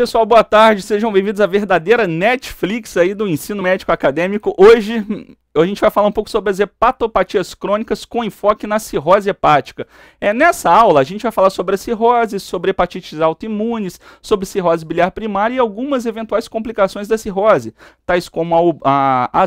Pessoal, boa tarde, sejam bem-vindos à verdadeira Netflix aí do ensino médico acadêmico. Hoje, a gente vai falar um pouco sobre as hepatopatias crônicas com enfoque na cirrose hepática. É, nessa aula, a gente vai falar sobre a cirrose, sobre hepatites autoimunes, sobre cirrose biliar primária e algumas eventuais complicações da cirrose, tais como a, a, a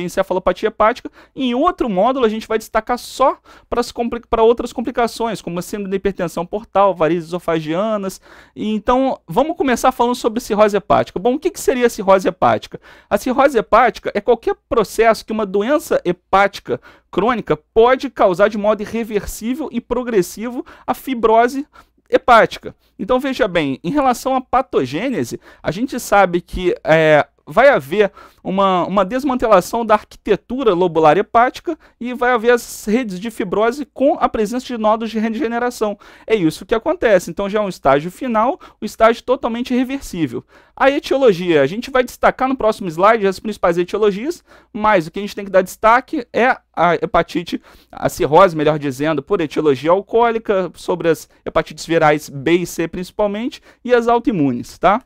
encefalopatia hepática. Em outro módulo, a gente vai destacar só para outras complicações, como a síndrome da hipertensão portal, varizes esofagianas. E, então, vamos começar falando sobre cirrose hepática. Bom, o que, que seria a cirrose hepática? A cirrose hepática é qualquer processo que uma doença hepática crônica pode causar de modo irreversível e progressivo a fibrose hepática. Então veja bem, em relação à patogênese, a gente sabe que é, vai haver uma, uma desmantelação da arquitetura lobular hepática e vai haver as redes de fibrose com a presença de nodos de regeneração. É isso que acontece. Então já é um estágio final, o um estágio totalmente reversível. A etiologia, a gente vai destacar no próximo slide as principais etiologias, mas o que a gente tem que dar destaque é a hepatite, a cirrose, melhor dizendo, por etiologia alcoólica, sobre as hepatites virais B e C principalmente, e as autoimunes, tá?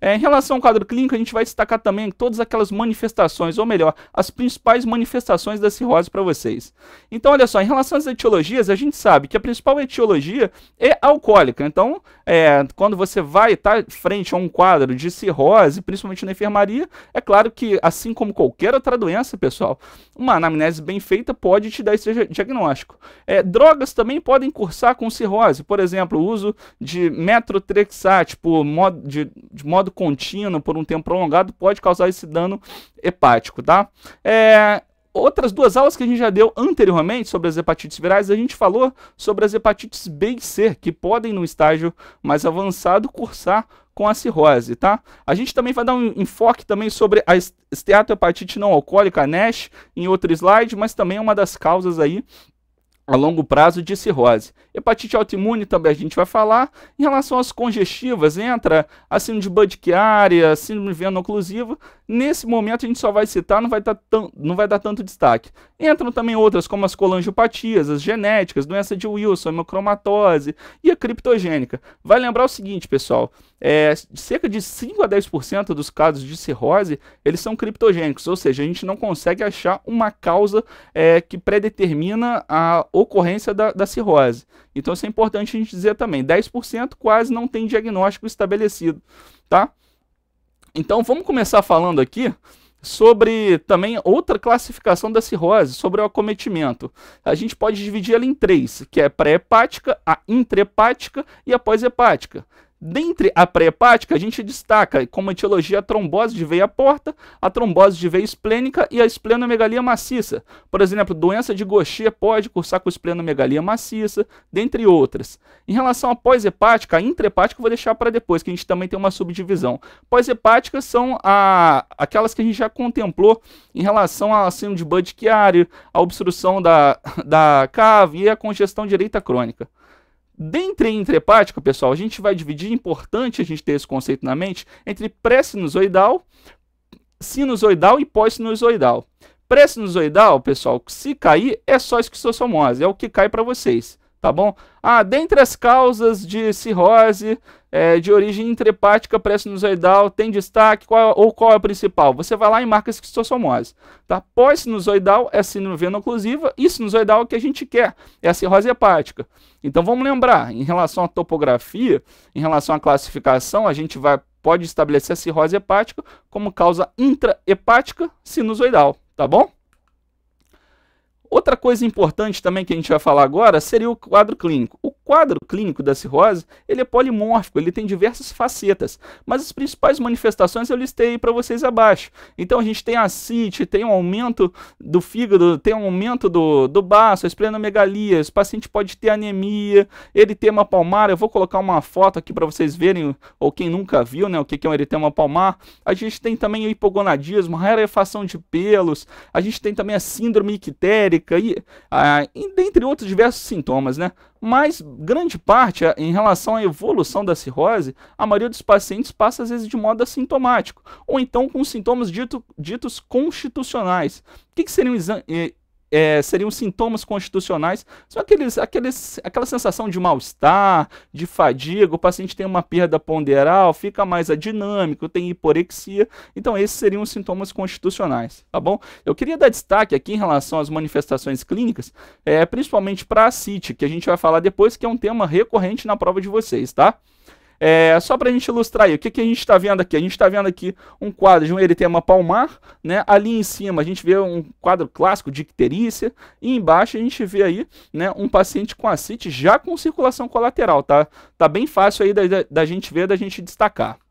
É, em relação ao quadro clínico, a gente vai destacar também todas aquelas manifestações, ou melhor, as principais manifestações da cirrose para vocês. Então, olha só, em relação às etiologias, a gente sabe que a principal etiologia é alcoólica. Então, é, quando você vai estar tá frente a um quadro de cirrose, principalmente na enfermaria, é claro que, assim como qualquer outra doença, pessoal, uma anamnese bem feita pode te dar esse diagnóstico. É, drogas também podem cursar com cirrose, por exemplo, o uso de metrotrexate por modo, de, de modo utilizado contínuo por um tempo prolongado pode causar esse dano hepático, tá? É, outras duas aulas que a gente já deu anteriormente sobre as hepatites virais, a gente falou sobre as hepatites B e C, que podem, no estágio mais avançado, cursar com a cirrose, tá? A gente também vai dar um enfoque também sobre a esteatohepatite não alcoólica, a NASH, em outro slide, mas também é uma das causas aí a longo prazo de cirrose. Hepatite autoimune também a gente vai falar. Em relação às congestivas, entra a síndrome de Budkiária, síndrome veno-oclusiva. Nesse momento a gente só vai citar, não vai, tá tão, não vai dar tanto destaque. Entram também outras como as colangiopatias, as genéticas, doença de Wilson, hemocromatose e a criptogênica. Vai lembrar o seguinte, pessoal, é, cerca de 5 a 10% dos casos de cirrose, eles são criptogênicos, ou seja, a gente não consegue achar uma causa é, que predetermina a ocorrência da, da cirrose. Então isso é importante a gente dizer também, 10% quase não tem diagnóstico estabelecido, tá? Então vamos começar falando aqui sobre também outra classificação da cirrose, sobre o acometimento. A gente pode dividir ela em três, que é pré-hepática, a intrahepática e a pós-hepática. Dentre a pré-hepática, a gente destaca como etiologia a trombose de veia porta, a trombose de veia esplênica e a esplenomegalia maciça. Por exemplo, doença de Gaucher pode cursar com esplenomegalia maciça, dentre outras. Em relação à pós-hepática, a intrahepática eu vou deixar para depois, que a gente também tem uma subdivisão. Pós-hepáticas são a, aquelas que a gente já contemplou em relação ao síndrome de Bud-Chiari, a obstrução da, da cave e a congestão direita crônica. Dentre intrahepático, pessoal, a gente vai dividir, importante a gente ter esse conceito na mente, entre pré-sinusoidal, sinusoidal e pós-sinusoidal. Pré-sinusoidal, pessoal, se cair, é só esquistossomose, é o que cai para vocês tá bom? Ah, dentre as causas de cirrose é, de origem intrepática pré-sinusoidal, tem destaque qual, ou qual é a principal? Você vai lá e marca esquistossomose, tá? Pós-sinusoidal é síndrome veno-oclusiva e sinusoidal é o que a gente quer, é a cirrose hepática. Então vamos lembrar, em relação à topografia, em relação à classificação, a gente vai, pode estabelecer a cirrose hepática como causa intrahepática sinusoidal, tá bom? Outra coisa importante também que a gente vai falar agora seria o quadro clínico quadro clínico da cirrose ele é polimórfico, ele tem diversas facetas, mas as principais manifestações eu listei para vocês abaixo. Então a gente tem a CIT, tem um aumento do fígado, tem um aumento do, do baço, a esplenomegalia, esse paciente pode ter anemia, eritema palmar, eu vou colocar uma foto aqui para vocês verem, ou quem nunca viu, né, o que é um eritema palmar. A gente tem também o hipogonadismo, rarefação de pelos, a gente tem também a síndrome ictérica, e, a, ah, e dentre outros diversos sintomas, né? Mas grande parte, eh, em relação à evolução da cirrose, a maioria dos pacientes passa às vezes de modo assintomático, ou então com sintomas dito, ditos constitucionais. O que, que seriam eh, é, seriam sintomas constitucionais, são aqueles, aqueles, aquela sensação de mal-estar, de fadiga, o paciente tem uma perda ponderal, fica mais adinâmico, tem hiporexia. Então, esses seriam os sintomas constitucionais, tá bom? Eu queria dar destaque aqui em relação às manifestações clínicas, é, principalmente para a CIT, que a gente vai falar depois, que é um tema recorrente na prova de vocês, tá? É, só para a gente ilustrar aí, o que, que a gente está vendo aqui? A gente está vendo aqui um quadro de um eritema palmar, né? ali em cima a gente vê um quadro clássico de icterícia, e embaixo a gente vê aí né, um paciente com acite já com circulação colateral, tá? Tá bem fácil aí da, da, da gente ver, da gente destacar.